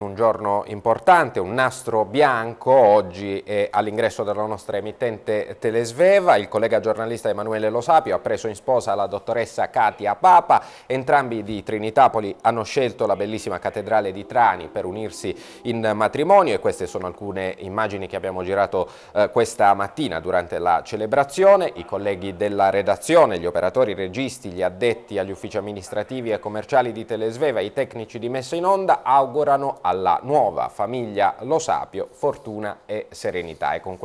Un giorno importante, un nastro bianco oggi è all'ingresso della nostra emittente Telesveva. Il collega giornalista Emanuele Lo Sapio ha preso in sposa la dottoressa Katia Papa. Entrambi di Trinitapoli hanno scelto la bellissima cattedrale di Trani per unirsi in matrimonio e queste sono alcune immagini che abbiamo girato eh, questa mattina durante la celebrazione. I colleghi della redazione, gli operatori, i registi, gli addetti agli uffici amministrativi e commerciali di Telesveva, i tecnici di messa in onda augurano alla nuova famiglia Lo Sapio fortuna e serenità. E con